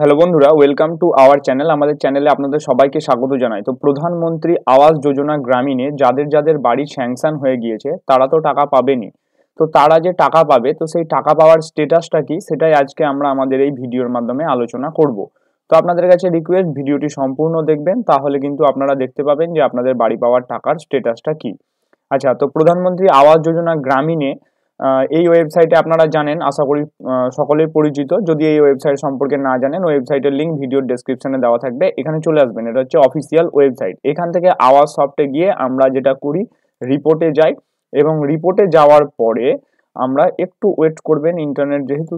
hello বন্ধুরা welcome to our channel আমাদের চ্যানেলে আপনাদের সবাইকে স্বাগত জানাই তো প্রধানমন্ত্রী আবাস যোজনা গ্রামীণে যাদের যাদের বাড়ি স্যাংশন হয়ে গিয়েছে তারা তো টাকা পাবেনি তো তারা যে টাকা পাবে তো সেই টাকা পাওয়ার স্টেটাসটা কি সেটাই আজকে আমরা আমাদের এই ভিডিওর মাধ্যমে আলোচনা করব তো আপনাদের কাছে রিকোয়েস্ট ভিডিওটি সম্পূর্ণ দেখবেন তাহলে কিন্তু আপনারা দেখতে পাবেন যে আপনাদের বাড়ি পাওয়ার টাকার স্টেটাসটা কি আচ্ছা তো প্রধানমন্ত্রী আবাস যোজনা গ্রামীণে এই ওয়েবসাইটে আপনারা জানেন আশা করি সকলেই পরিচিত যদি এই ওয়েবসাইট সম্পর্কে না জানেন ওয়েবসাইটের লিঙ্ক ভিডিওর ডেসক্রিপশনে দেওয়া থাকবে এখানে চলে আসবেন এটা হচ্ছে অফিসিয়াল ওয়েবসাইট এখান থেকে আওয়াজ সফটে গিয়ে আমরা যেটা করি রিপোর্টে যাই এবং রিপোর্টে যাওয়ার পরে আমরা একটু ওয়েট করবেন ইন্টারনেট যেহেতু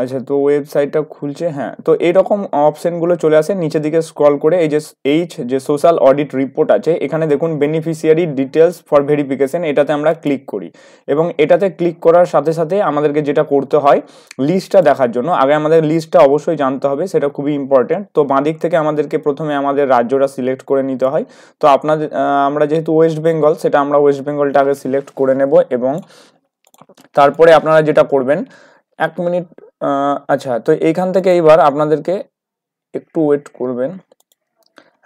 আচ্ছা তো ওয়েবসাইটটা খুলছে হ্যাঁ তো এরকম অপশনগুলো চলে আসে নিচের দিকে স্ক্রল করে এই যে এইচ যে সোশ্যাল অডিট রিপোর্ট আছে এখানে দেখুন বেনিফিসিয়ারি ডিটেলস ফর ভেরিফিকেশন এটাতে আমরা ক্লিক করি এবং এটাতে ক্লিক করার সাথে সাথে আমাদেরকে যেটা করতে হয় লিস্টটা দেখার জন্য আগে আমাদের লিস্টটা অবশ্যই জানতে হবে সেটা খুবই ইম্পর্টেন্ট তো বাঁ দিক থেকে আমাদেরকে প্রথমে আমাদের রাজ্যটা সিলেক্ট করে নিতে হয় তো আপনাদের আমরা যেহেতু ওয়েস্ট বেঙ্গল সেটা আমরা ওয়েস্ট বেঙ্গলটা আগে সিলেক্ট করে নেব এবং তারপরে আপনারা যেটা করবেন এক মিনিট আচ্ছা তো এইখান থেকে এইবার আপনাদেরকে একটু ওয়েট করবেন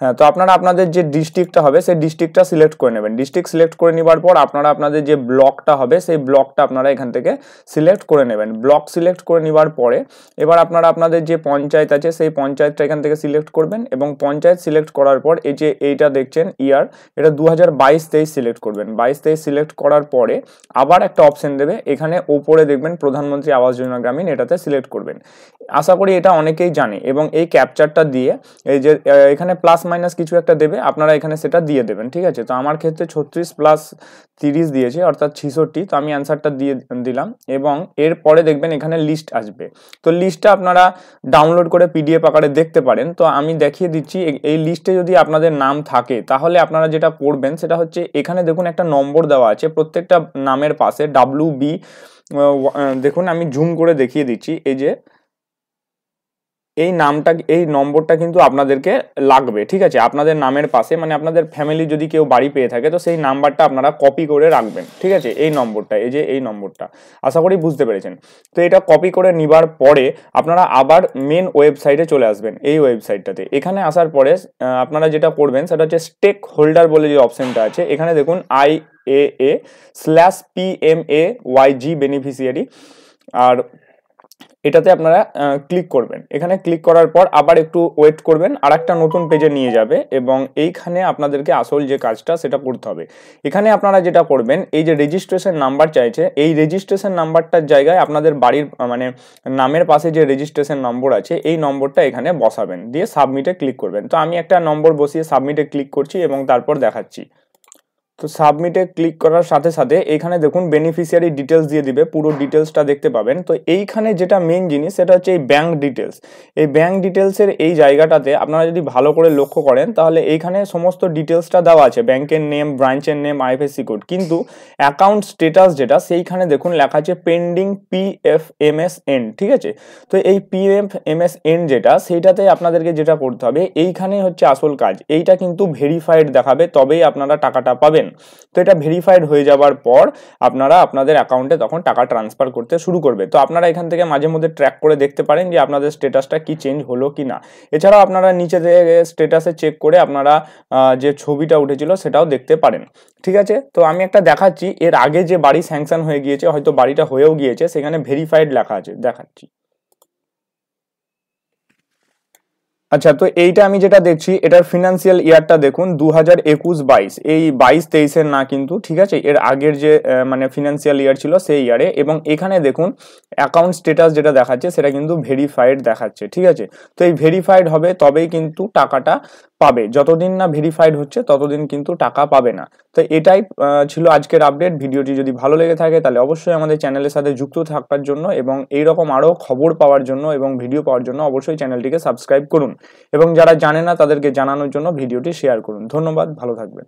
হ্যাঁ তো আপনারা আপনাদের যে ডিস্ট্রিক্টটা হবে সেই ডিস্ট্রিক্টটা সিলেক্ট করে নেবেন ডিস্ট্রিক্ট সিলেক্ট করে নেবার পর আপনারা আপনাদের যে ব্লকটা হবে সেই ব্লকটা আপনারা এখান থেকে সিলেক্ট করে নেবেন ব্লক সিলেক্ট করে নেবার পরে এবার আপনারা আপনাদের যে পঞ্চায়েত আছে সেই পঞ্চায়েতটা এখান থেকে সিলেক্ট করবেন এবং পঞ্চায়েত সিলেক্ট করার পর এই যে এইটা দেখছেন ইয়ার এটা দু হাজার বাইশ তেইশ সিলেক্ট করবেন বাইশ তেইশ সিলেক্ট করার পরে আবার একটা অপশন দেবে এখানে ওপরে দেখবেন প্রধানমন্ত্রী আবাস যোজনা গ্রামীণ এটাতে সিলেক্ট করবেন আশা করি এটা অনেকেই জানে এবং এই ক্যাপচারটা দিয়ে এই যে এখানে প্লাস মাইনাস কিছু একটা দেবে আপনারা এখানে সেটা দিয়ে দেবেন ঠিক আছে তো আমার ক্ষেত্রে ছত্রিশ প্লাস তিরিশ দিয়েছে অর্থাৎ ছিষট্টি তো আমি অ্যান্সারটা দিয়ে দিলাম এবং এর পরে দেখবেন এখানে লিস্ট আসবে তো লিস্টটা আপনারা ডাউনলোড করে পিডিএফ আকারে দেখতে পারেন তো আমি দেখিয়ে দিচ্ছি এই লিস্টে যদি আপনাদের নাম থাকে তাহলে আপনারা যেটা পড়বেন সেটা হচ্ছে এখানে দেখুন একটা নম্বর দেওয়া আছে প্রত্যেকটা নামের পাশে ডাব্লু বি দেখুন আমি জুম করে দেখিয়ে দিচ্ছি এই যে এই নামটা এই নম্বরটা কিন্তু আপনাদেরকে লাগবে ঠিক আছে আপনাদের নামের পাশে মানে আপনাদের ফ্যামিলি যদি কেউ বাড়ি পেয়ে থাকে তো সেই নাম্বারটা আপনারা কপি করে রাখবেন ঠিক আছে এই নম্বরটা এই যে এই নম্বরটা আশা করি বুঝতে পেরেছেন তো এটা কপি করে নিবার পরে আপনারা আবার মেন ওয়েবসাইটে চলে আসবেন এই ওয়েবসাইটটাতে এখানে আসার পরে আপনারা যেটা করবেন সেটা হচ্ছে স্টেক হোল্ডার বলে যে অপশনটা আছে এখানে দেখুন I A A slash P M A Y G beneficiary আর এটাতে আপনারা ক্লিক করবেন এখানে ক্লিক করার পর আবার একটু ওয়েট করবেন আর একটা নতুন পেজে নিয়ে যাবে এবং এইখানে আপনাদেরকে আসল যে কাজটা সেটা করতে হবে এখানে আপনারা যেটা করবেন এই যে রেজিস্ট্রেশন নাম্বার চাইছে এই রেজিস্ট্রেশন নাম্বারটার জায়গায় আপনাদের বাড়ির মানে নামের পাশে যে রেজিস্ট্রেশন নম্বর আছে এই নম্বরটা এখানে বসাবেন দিয়ে সাবমিটে ক্লিক করবেন তো আমি একটা নম্বর বসিয়ে সাবমিটে ক্লিক করছি এবং তারপর দেখাচ্ছি তো সাবমিটে ক্লিক করার সাথে সাথে এখানে দেখুন বেনিফিসিয়ারি ডিটেলস দিয়ে দিবে পুরো ডিটেলসটা দেখতে পাবেন তো এইখানে যেটা মেন জিনিস সেটা হচ্ছে এই ব্যাঙ্ক ডিটেলস এই ব্যাঙ্ক ডিটেলসের এই জায়গাটাতে আপনারা যদি ভালো করে লক্ষ্য করেন তাহলে এইখানে সমস্ত ডিটেলসটা দেওয়া আছে ব্যাংকের নেম ব্রাঞ্চের নেম আইএফএসি কোড কিন্তু অ্যাকাউন্ট স্টেটাস যেটা সেইখানে দেখুন লেখা আছে পেন্ডিং পি এফ এন ঠিক আছে তো এই পি এফ এন যেটা সেইটাতে আপনাদেরকে যেটা করতে হবে এইখানে হচ্ছে আসল কাজ এইটা কিন্তু ভেরিফাইড দেখাবে তবেই আপনারা টাকাটা পাবেন করবেন তো এটা ভেরিফাইড হয়ে যাবার পর আপনারা আপনাদের অ্যাকাউন্টে তখন টাকা ট্রান্সফার করতে শুরু করবে তো আপনারা এখান থেকে মাঝে মধ্যে ট্র্যাক করে দেখতে পারেন যে আপনাদের স্টেটাসটা কি চেঞ্জ হলো কি না এছাড়াও আপনারা নিচে স্টেটাসে চেক করে আপনারা যে ছবিটা উঠেছিল সেটাও দেখতে পারেন ঠিক আছে তো আমি একটা দেখাচ্ছি এর আগে যে বাড়ি স্যাংশন হয়ে গিয়েছে হয়তো বাড়িটা হয়েও গিয়েছে সেখানে ভেরিফাইড লেখা আছে দেখাচ্ছি আচ্ছা তো এইটা আমি যেটা দেখছি এটার ফিনান্সিয়াল ইয়ারটা দেখুন দু হাজার একুশ বাইশ এই বাইশ তেইশের না কিন্তু ঠিক আছে এর আগের যে মানে ফিনান্সিয়াল ইয়ার ছিল সেই ইয়ারে এবং এখানে দেখুন অ্যাকাউন্ট স্টেটাস যেটা দেখাচ্ছে সেটা কিন্তু ভেরিফাইড দেখাচ্ছে ঠিক আছে তো এই ভেরিফাইড হবে তবেই কিন্তু টাকাটা পাবে যতদিন না ভেরিফাইড হচ্ছে ততদিন কিন্তু টাকা পাবে না তো এটাই ছিল আজকের আপডেট ভিডিওটি যদি ভালো লেগে থাকে তাহলে অবশ্যই আমাদের চ্যানেলের সাথে যুক্ত থাকার জন্য এবং এই রকম আরও খবর পাওয়ার জন্য এবং ভিডিও পাওয়ার জন্য অবশ্যই চ্যানেলটিকে সাবস্ক্রাইব করুন এবং যারা জানে না তাদেরকে জানানোর জন্য ভিডিওটি শেয়ার করুন ধন্যবাদ ভালো থাকবেন